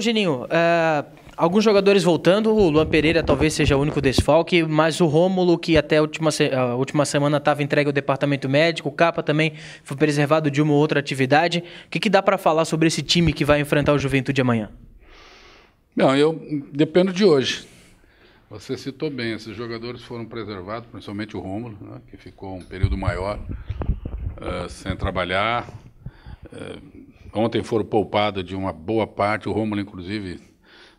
Geninho, uh, alguns jogadores voltando, o Luan Pereira talvez seja o único desfalque, mas o Rômulo, que até a última, se a última semana estava entregue ao departamento médico, o Capa também foi preservado de uma ou outra atividade. O que, que dá para falar sobre esse time que vai enfrentar o Juventude amanhã? Não, eu dependo de hoje. Você citou bem, esses jogadores foram preservados, principalmente o Rômulo, né, que ficou um período maior uh, sem trabalhar. Uh, Ontem foram poupados de uma boa parte, o Romulo, inclusive,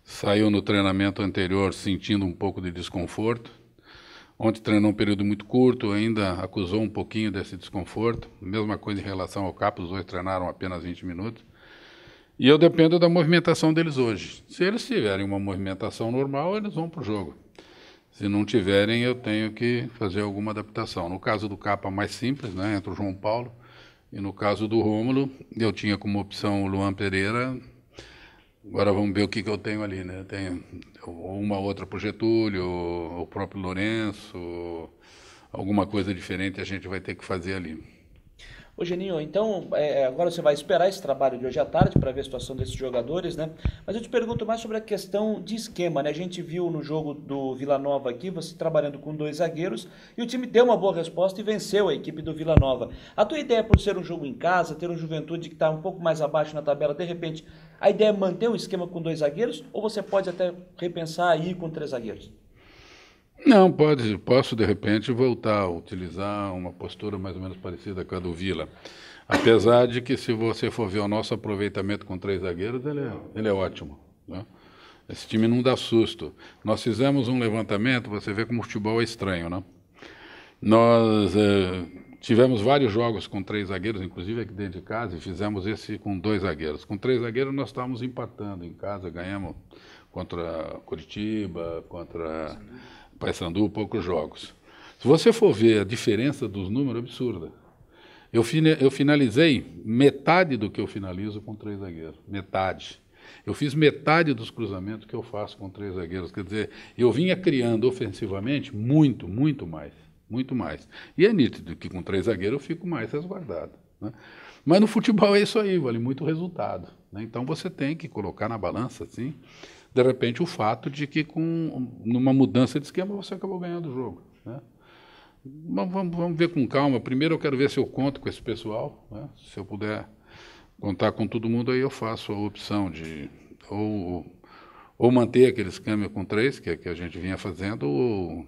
saiu no treinamento anterior sentindo um pouco de desconforto. Ontem treinou um período muito curto, ainda acusou um pouquinho desse desconforto. Mesma coisa em relação ao Capo, os dois treinaram apenas 20 minutos. E eu dependo da movimentação deles hoje. Se eles tiverem uma movimentação normal, eles vão para o jogo. Se não tiverem, eu tenho que fazer alguma adaptação. No caso do Capa, mais simples, né? entra o João Paulo e no caso do Rômulo, eu tinha como opção o Luan Pereira. Agora vamos ver o que, que eu tenho ali, né? Tenho uma outra pro Getúlio, o próprio Lourenço, alguma coisa diferente a gente vai ter que fazer ali. Ô Geninho, então é, agora você vai esperar esse trabalho de hoje à tarde para ver a situação desses jogadores, né? Mas eu te pergunto mais sobre a questão de esquema, né? A gente viu no jogo do Vila Nova aqui, você trabalhando com dois zagueiros e o time deu uma boa resposta e venceu a equipe do Vila Nova. A tua ideia por ser um jogo em casa, ter um juventude que está um pouco mais abaixo na tabela, de repente, a ideia é manter o esquema com dois zagueiros ou você pode até repensar aí com três zagueiros? Não, pode, posso de repente voltar a utilizar uma postura mais ou menos parecida com a do Vila. Apesar de que se você for ver o nosso aproveitamento com três zagueiros, ele é, ele é ótimo. Né? Esse time não dá susto. Nós fizemos um levantamento, você vê como o futebol é estranho, né? Nós eh, tivemos vários jogos com três zagueiros, inclusive aqui dentro de casa, e fizemos esse com dois zagueiros. Com três zagueiros nós estávamos empatando em casa, ganhamos contra Curitiba, contra Paysandu, poucos jogos. Se você for ver a diferença dos números, é absurda. Eu, eu finalizei metade do que eu finalizo com três zagueiros. Metade. Eu fiz metade dos cruzamentos que eu faço com três zagueiros. Quer dizer, eu vinha criando ofensivamente muito, muito mais. Muito mais. E é nítido que com três zagueiros eu fico mais resguardado. Né? Mas no futebol é isso aí, vale muito resultado. Né? Então você tem que colocar na balança, assim, de repente, o fato de que, com numa mudança de esquema, você acabou ganhando o jogo. Né? Vamos, vamos, vamos, ver com calma. Primeiro, eu quero ver se eu conto com esse pessoal. Né? Se eu puder contar com todo mundo, aí eu faço a opção de ou, ou manter aquele esquema com três, que, é que a gente vinha fazendo, ou,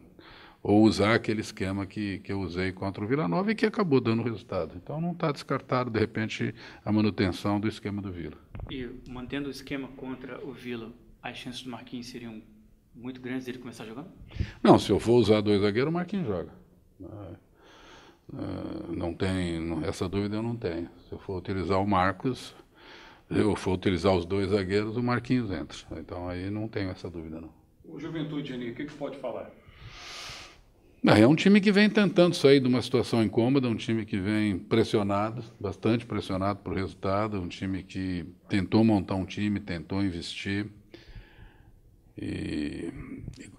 ou usar aquele esquema que, que eu usei contra o Vila Nova e que acabou dando resultado. Então, não está descartado, de repente, a manutenção do esquema do Vila. E mantendo o esquema contra o Vila, as chances do Marquinhos seriam muito grandes ele começar jogando? Não, se eu for usar dois zagueiros, o Marquinhos joga. É, é, não tem, essa dúvida eu não tenho. Se eu for utilizar o Marcos, se eu for utilizar os dois zagueiros, o Marquinhos entra. Então aí não tenho essa dúvida, não. O Juventude, Aninha, o que, que pode falar? é um time que vem tentando sair de uma situação incômoda, um time que vem pressionado, bastante pressionado por resultado, um time que tentou montar um time, tentou investir, e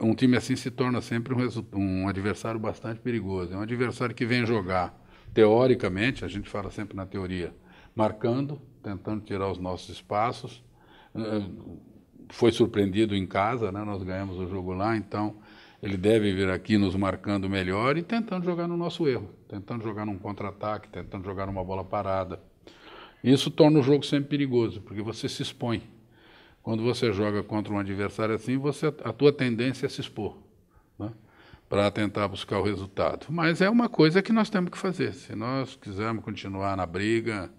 um time assim se torna sempre um, um, adversário bastante perigoso. É um adversário que vem jogar, teoricamente, a gente fala sempre na teoria, marcando, tentando tirar os nossos espaços. Eh, foi surpreendido em casa, né? nós ganhamos o jogo lá, então ele deve vir aqui nos marcando melhor e tentando jogar no nosso erro, tentando jogar num contra-ataque, tentando jogar numa bola parada. Isso torna o jogo sempre perigoso, porque você se expõe. Quando você joga contra um adversário assim, você, a tua tendência é se expor né? para tentar buscar o resultado. Mas é uma coisa que nós temos que fazer. Se nós quisermos continuar na briga,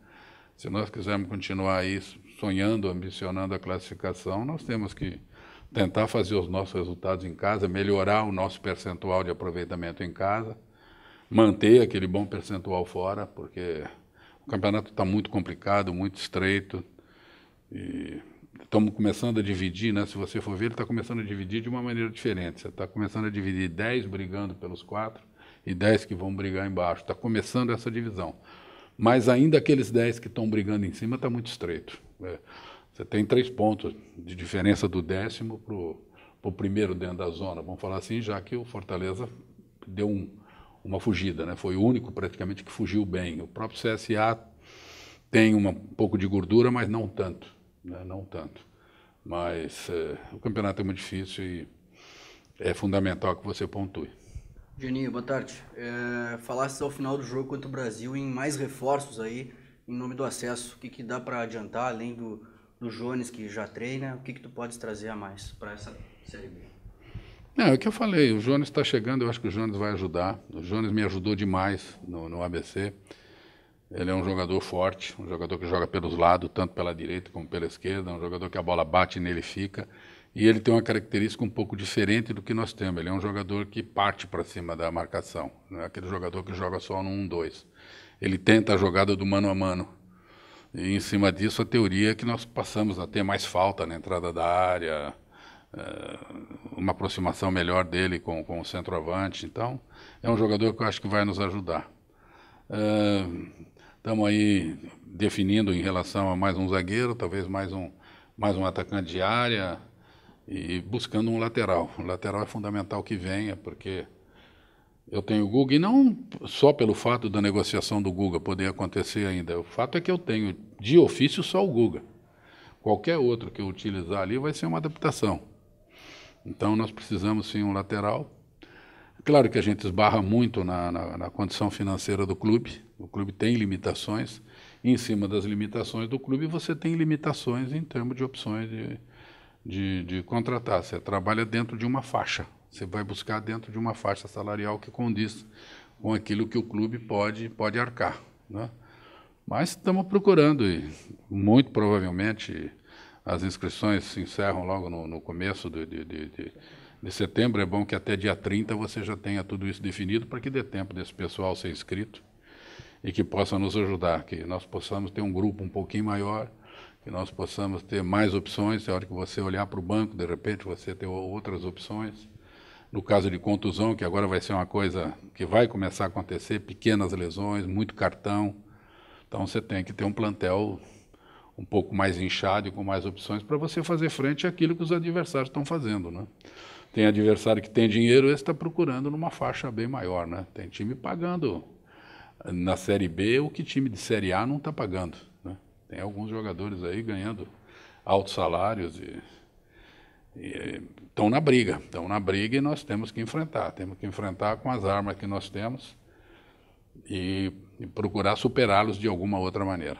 se nós quisermos continuar isso, sonhando, ambicionando a classificação, nós temos que tentar fazer os nossos resultados em casa, melhorar o nosso percentual de aproveitamento em casa, manter aquele bom percentual fora, porque o campeonato está muito complicado, muito estreito. E estamos começando a dividir, né? se você for ver, ele está começando a dividir de uma maneira diferente. Você está começando a dividir 10 brigando pelos quatro e 10 que vão brigar embaixo. Está começando essa divisão. Mas ainda aqueles 10 que estão brigando em cima está muito estreito. É. Você tem três pontos de diferença do décimo para o primeiro dentro da zona, vamos falar assim, já que o Fortaleza deu um, uma fugida, né? foi o único praticamente que fugiu bem. O próprio CSA tem uma, um pouco de gordura, mas não tanto né? não tanto. Mas é, o campeonato é muito difícil e é fundamental que você pontue. Geninho, boa tarde. É, ao final do jogo contra o Brasil em mais reforços aí, em nome do acesso. O que, que dá para adiantar, além do, do Jones, que já treina? O que, que tu pode trazer a mais para essa Série B? É, é o que eu falei, o Jones está chegando, eu acho que o Jones vai ajudar. O Jones me ajudou demais no, no ABC. Ele é um jogador forte, um jogador que joga pelos lados, tanto pela direita como pela esquerda, um jogador que a bola bate nele fica. E ele tem uma característica um pouco diferente do que nós temos. Ele é um jogador que parte para cima da marcação, não é aquele jogador que joga só no 1-2. Ele tenta a jogada do mano a mano. E em cima disso, a teoria é que nós passamos a ter mais falta na entrada da área, eh, uma aproximação melhor dele com, com o centroavante. Então, é um jogador que eu acho que vai nos ajudar. Eh, Estamos aí definindo em relação a mais um zagueiro, talvez mais um, mais um atacante de área e buscando um lateral. O lateral é fundamental que venha, porque eu tenho o Guga, e não só pelo fato da negociação do Guga poder acontecer ainda. O fato é que eu tenho de ofício só o Guga. Qualquer outro que eu utilizar ali vai ser uma adaptação. Então nós precisamos sim um lateral. Claro que a gente esbarra muito na, na, na condição financeira do clube, o clube tem limitações. E em cima das limitações do clube, você tem limitações em termos de opções de, de, de contratar. Você trabalha dentro de uma faixa. Você vai buscar dentro de uma faixa salarial que condiz com aquilo que o clube pode, pode arcar. Né? Mas estamos procurando e muito provavelmente as inscrições se encerram logo no, no começo de, de, de, de, setembro. É bom que até dia 30 você já tenha tudo isso definido para que dê tempo desse pessoal ser inscrito e que possa nos ajudar, que nós possamos ter um grupo um pouquinho maior, que nós possamos ter mais opções, É hora que você olhar para o banco, de repente você ter outras opções. No caso de contusão, que agora vai ser uma coisa que vai começar a acontecer, pequenas lesões, muito cartão. Então você tem que ter um plantel um pouco mais inchado e com mais opções para você fazer frente àquilo que os adversários estão fazendo, né? Tem adversário que tem dinheiro, esse está procurando numa faixa bem maior, né? Tem time pagando na Série B o que time de Série A não está pagando. Né? Tem alguns jogadores aí ganhando altos salários e estão na briga, estão na briga e nós temos que enfrentar, temos que enfrentar com as armas que nós temos e, e procurar superá-los de alguma outra maneira.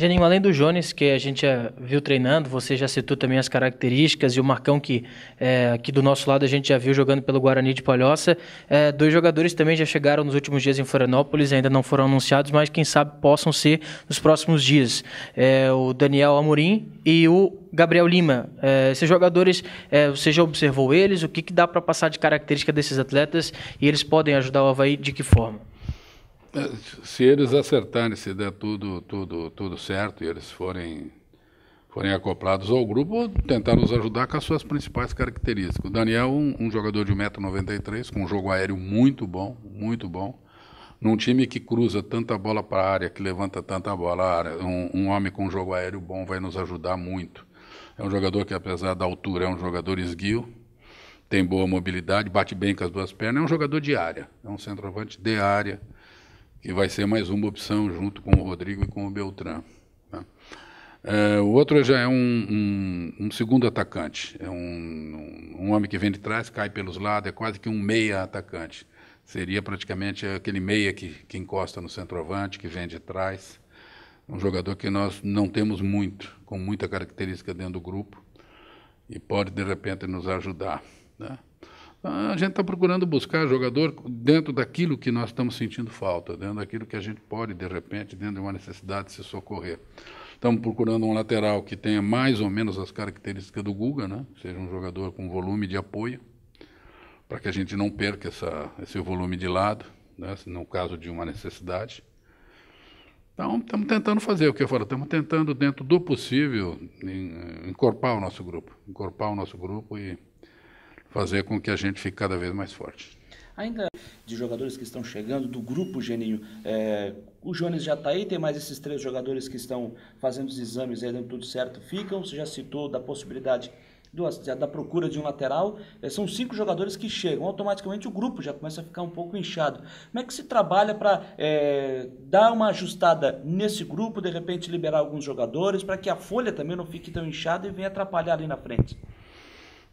Janinho, além do Jones, que a gente já viu treinando, você já citou também as características, e o Marcão, que é, aqui do nosso lado a gente já viu jogando pelo Guarani de Palhoça. É, dois jogadores também já chegaram nos últimos dias em Florianópolis, ainda não foram anunciados, mas quem sabe possam ser nos próximos dias. É, o Daniel Amorim e o Gabriel Lima. É, esses jogadores, é, você já observou eles? O que, que dá para passar de característica desses atletas? E eles podem ajudar o Havaí de que forma? É, se eles acertarem, se der tudo, tudo, tudo certo e eles forem, forem acoplados ao grupo, tentar nos ajudar com as suas principais características. O Daniel, um, um jogador de 1,93m, com um jogo aéreo muito bom, muito bom. Num time que cruza tanta bola para a área, que levanta tanta bola à área, um, um homem com um jogo aéreo bom vai nos ajudar muito. É um jogador que, apesar da altura, é um jogador esguio, tem boa mobilidade, bate bem com as duas pernas, é um jogador de área, é um centroavante de área que vai ser mais uma opção junto com o Rodrigo e com o Beltrán. Né? É, o outro já é um, um, um segundo atacante, é um, um, homem que vem de trás, cai pelos lados, é quase que um meia atacante. Seria praticamente aquele meia que, que encosta no centroavante, que vem de trás. Um jogador que nós não temos muito, com muita característica dentro do grupo, e pode, de repente, nos ajudar. Né? A gente está procurando buscar jogador dentro daquilo que nós estamos sentindo falta, dentro daquilo que a gente pode, de repente, dentro de uma necessidade, se socorrer. Estamos procurando um lateral que tenha mais ou menos as características do Guga, né? seja um jogador com volume de apoio, para que a gente não perca essa, esse volume de lado, né? no caso de uma necessidade. Então, estamos tentando fazer o que eu falo, estamos tentando, dentro do possível, eh, encorpar o nosso grupo, encorpar o nosso grupo e fazer com que a gente fique cada vez mais forte. Ainda de jogadores que estão chegando, do grupo Geninho, é, o Jones já está aí, tem mais esses três jogadores que estão fazendo os exames aí, dando tudo certo, ficam, você já citou da possibilidade do, da procura de um lateral, é, são cinco jogadores que chegam, automaticamente o grupo já começa a ficar um pouco inchado. Como é que se trabalha para é, dar uma ajustada nesse grupo, de repente liberar alguns jogadores, para que a folha também não fique tão inchada e venha atrapalhar ali na frente?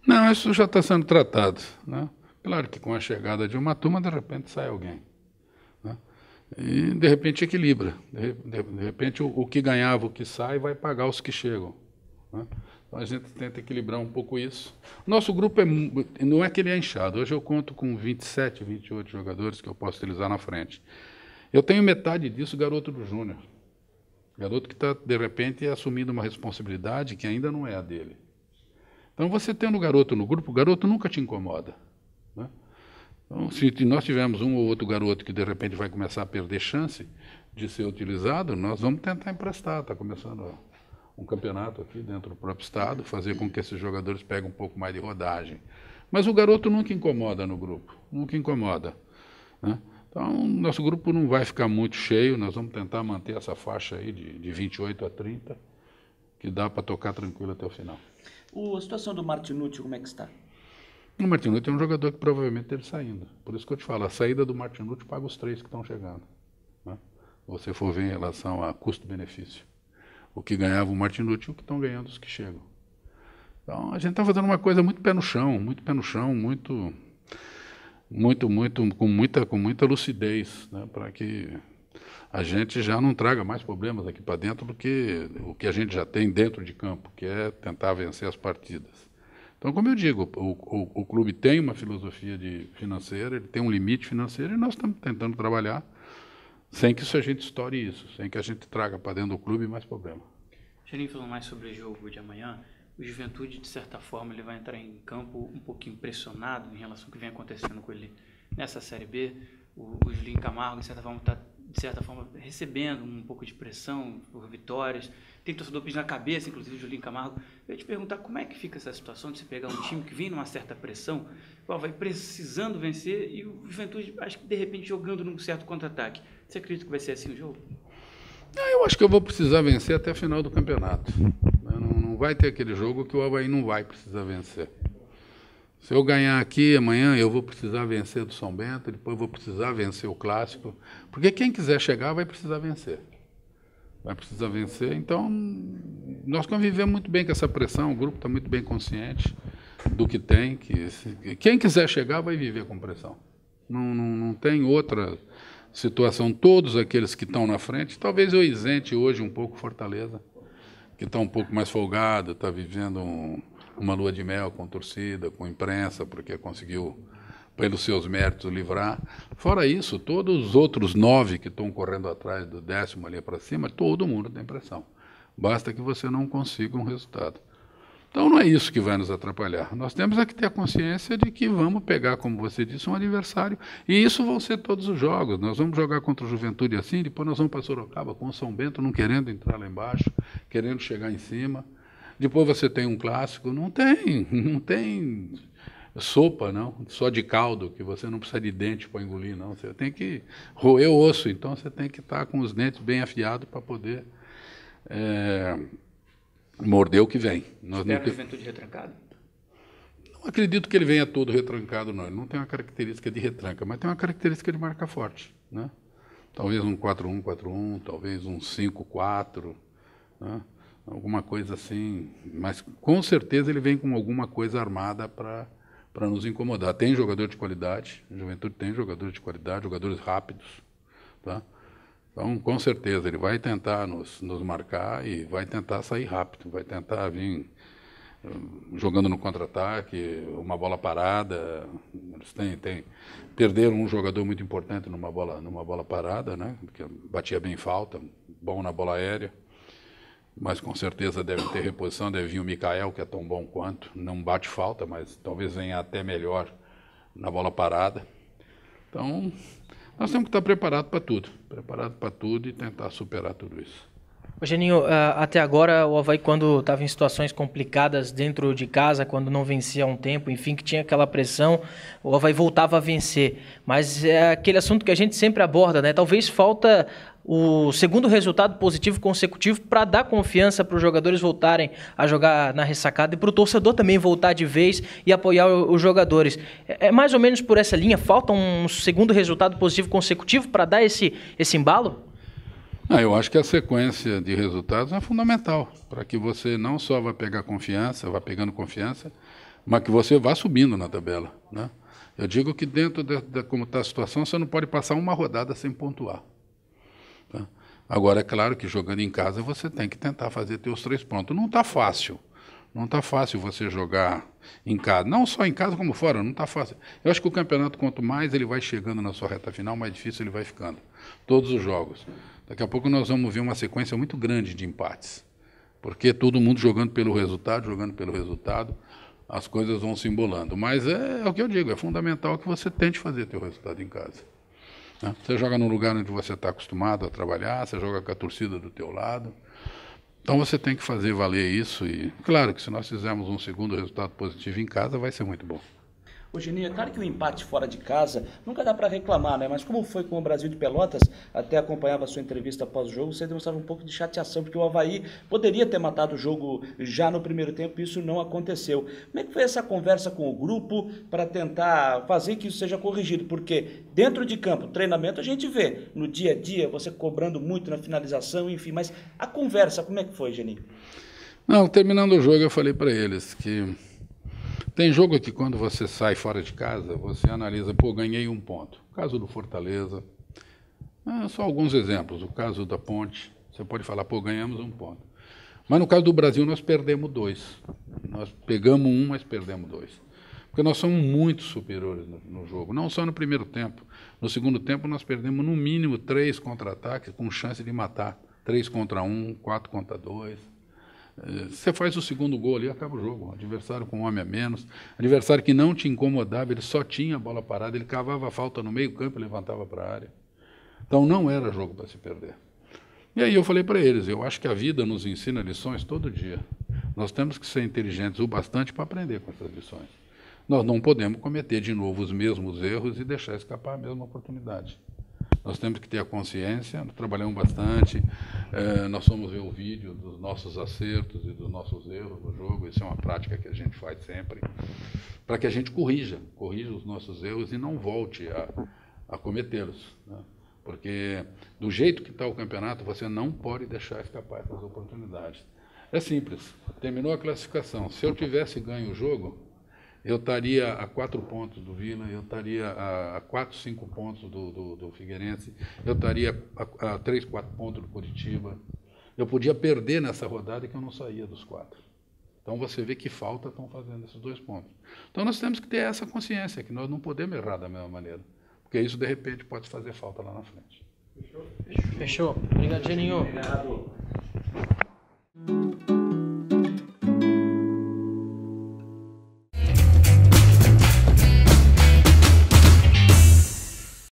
Não, isso já está sendo tratado. Né? Claro que com a chegada de uma turma, de repente sai alguém. Né? E de repente equilibra. De, de, de repente o, o, que ganhava, o que sai, vai pagar os que chegam. Né? Então a gente tenta equilibrar um pouco isso. Nosso grupo é, não é que ele é inchado. Hoje eu conto com 27, 28 jogadores que eu posso utilizar na frente. Eu tenho metade disso garoto do Júnior. Garoto que está, de repente, assumindo uma responsabilidade que ainda não é a dele. Então, você tendo o garoto no grupo, o garoto nunca te incomoda. Né? Então, se nós tivermos um ou outro garoto que de repente vai começar a perder chance de ser utilizado, nós vamos tentar emprestar. Está começando um campeonato aqui dentro do próprio estado, fazer com que esses jogadores peguem um pouco mais de rodagem. Mas o garoto nunca incomoda no grupo, nunca incomoda. Né? Então, nosso grupo não vai ficar muito cheio, nós vamos tentar manter essa faixa aí de, de 28 a 30, que dá para tocar tranquilo até o final. O, a situação do Martinucci, como é que está? O Martinucci é um jogador que provavelmente deve saindo. Por isso que eu te falo, a saída do Martinucci paga os três que estão chegando. Né? Você for ver em relação a custo-benefício. O que ganhava o Martinucci e o que estão ganhando os que chegam. Então a gente está fazendo uma coisa muito pé no chão, muito pé no chão, muito, muito, muito, com muita, com muita lucidez, né? para que a gente já não traga mais problemas aqui para dentro do que o que a gente já tem dentro de campo, que é tentar vencer as partidas. Então, como eu digo, o, o, o clube tem uma filosofia de financeira, ele tem um limite financeiro e nós estamos tentando trabalhar sem que isso a gente estoure isso, sem que a gente traga para dentro do clube mais problema. Xarim falando mais sobre o jogo de amanhã, o Juventude, de certa forma, ele vai entrar em campo um pouco impressionado em relação ao que vem acontecendo com ele nessa Série B. O, o Julinho Camargo, de certa forma, está de certa forma, recebendo um pouco de pressão por vitórias. Tem torcedor pedindo na cabeça, inclusive, Julinho Camargo. Eu ia te perguntar como é que fica essa situação de você pegar um time que vem numa certa pressão, vai precisando vencer e o Juventude, acho que de repente, jogando num certo contra-ataque. Você acredita que vai ser assim o jogo? Ah, eu acho que eu vou precisar vencer até a final do campeonato. Não, não vai ter aquele jogo que o Havaí não vai precisar vencer. Se eu ganhar aqui amanhã, eu vou precisar vencer do São Bento, depois vou precisar vencer o Clássico. Porque quem quiser chegar vai precisar vencer. Vai precisar vencer. Então, nós convivemos muito bem com essa pressão, o grupo está muito bem consciente do que tem. Que quem quiser chegar vai viver com pressão. Não, não, não tem outra situação. Todos aqueles que estão na frente, talvez eu isente hoje um pouco Fortaleza, que está um pouco mais folgado, está vivendo um uma lua de mel com torcida, com imprensa, porque conseguiu, pelos seus méritos, livrar. Fora isso, todos os outros nove que estão correndo atrás do décimo ali para cima, todo mundo tem pressão. Basta que você não consiga um resultado. Então não é isso que vai nos atrapalhar. Nós temos é que ter a consciência de que vamos pegar, como você disse, um adversário. E isso vão ser todos os jogos. Nós vamos jogar contra o Juventude assim, depois nós vamos para Sorocaba com o São Bento não querendo entrar lá embaixo, querendo chegar em cima. Depois você tem um clássico, não tem, não tem sopa, não, só de caldo, que você não precisa de dente para engolir, não. Você tem que roer o osso, então você tem que estar tá com os dentes bem afiados para poder é, morder o que vem. Nós Espera não juventude retrancada? Não acredito que ele venha todo retrancado, não. Ele não tem uma característica de retranca, mas tem uma característica de marca forte, né? Talvez um 4-1-4-1, talvez um 5-4, né? alguma coisa assim, mas com certeza ele vem com alguma coisa armada para para nos incomodar. Tem jogador de qualidade, a Juventude tem jogador de qualidade, jogadores rápidos, tá? Então, com certeza, ele vai tentar nos, nos marcar e vai tentar sair rápido, vai tentar vir eh, jogando no contra-ataque, uma bola parada. Eles têm, têm, perderam um jogador muito importante numa bola, numa bola parada, né? Que batia bem falta, bom na bola aérea mas com certeza deve ter reposição, deve vir o Mikael, que é tão bom quanto, não bate falta, mas talvez venha até melhor na bola parada. Então, nós temos que estar preparados para tudo, preparado para tudo e tentar superar tudo isso. Geninho, ah, até agora o Havaí, quando estava em situações complicadas dentro de casa, quando não vencia há um tempo, enfim, que tinha aquela pressão, o Havaí voltava a vencer. Mas é aquele assunto que a gente sempre aborda, né? Talvez falta o segundo resultado positivo consecutivo para dar confiança para os jogadores voltarem a jogar na ressacada e para o torcedor também voltar de vez e apoiar os jogadores. É, é mais ou menos por essa linha, falta um segundo resultado positivo consecutivo para dar esse, esse embalo? Ah, eu acho que a sequência de resultados é fundamental para que você não só vá pegar confiança, vá pegando confiança, mas que você vá subindo na tabela. Né? Eu digo que dentro de, de como está a situação, você não pode passar uma rodada sem pontuar. Tá? Agora, é claro que jogando em casa, você tem que tentar fazer os três pontos. Não está fácil. Não está fácil você jogar em casa. Não só em casa, como fora. Não está fácil. Eu acho que o campeonato, quanto mais ele vai chegando na sua reta final, mais difícil ele vai ficando. Todos os jogos. Daqui a pouco nós vamos ver uma sequência muito grande de empates, porque todo mundo jogando pelo resultado, jogando pelo resultado, as coisas vão se embolando. Mas é, é o que eu digo, é fundamental que você tente fazer teu resultado em casa. Né? Você joga num lugar onde você está acostumado a trabalhar, você joga com a torcida do teu lado. Então você tem que fazer valer isso e, claro, que se nós fizermos um segundo resultado positivo em casa, vai ser muito bom. O Geni, é claro que o empate fora de casa nunca dá para reclamar, né? Mas como foi com o Brasil de Pelotas, até acompanhava a sua entrevista após o jogo, você demonstrava um pouco de chateação, porque o Havaí poderia ter matado o jogo já no primeiro tempo e isso não aconteceu. Como é que foi essa conversa com o grupo para tentar fazer que isso seja corrigido? Porque dentro de campo, treinamento, a gente vê no dia a dia, você cobrando muito na finalização, enfim, mas a conversa, como é que foi, Geni? Não, terminando o jogo eu falei para eles que tem jogo que quando você sai fora de casa, você analisa, pô, ganhei um ponto. O caso do Fortaleza. Ah, só alguns exemplos. O caso da Ponte. Você pode falar, pô, ganhamos um ponto. Mas no caso do Brasil, nós perdemos dois. Nós pegamos um, mas perdemos dois. Porque nós somos muito superiores no, no jogo. Não só no primeiro tempo. No segundo tempo, nós perdemos no mínimo três contra-ataques com chance de matar. Três contra um, quatro contra dois. Você faz o segundo gol ali, acaba o jogo. Adversário com um homem a menos. Adversário que não te incomodava, ele só tinha a bola parada, ele cavava a falta no meio-campo e levantava para a área. Então não era jogo para se perder. E aí eu falei para eles: eu acho que a vida nos ensina lições todo dia. Nós temos que ser inteligentes o bastante para aprender com essas lições. Nós não podemos cometer de novo os mesmos erros e deixar escapar a mesma oportunidade. Nós temos que ter a consciência, trabalhamos bastante, é, nós fomos ver o vídeo dos nossos acertos e dos nossos erros no jogo, isso é uma prática que a gente faz sempre, para que a gente corrija, corrija os nossos erros e não volte a, a cometê-los. Né? Porque do jeito que está o campeonato, você não pode deixar escapar essas oportunidades. É simples, terminou a classificação. Se eu tivesse ganho o jogo, eu estaria a quatro pontos do Vila, eu estaria a, a quatro, cinco pontos do, do, do Figueirense, eu estaria a, a três, quatro pontos do Curitiba. Eu podia perder nessa rodada que eu não saía dos quatro. Então você vê que falta estão fazendo esses dois pontos. Então nós temos que ter essa consciência, que nós não podemos errar da mesma maneira, porque isso de repente pode fazer falta lá na frente. Fechou? Fechou. Fechou. Obrigado, Geninho. Obrigado.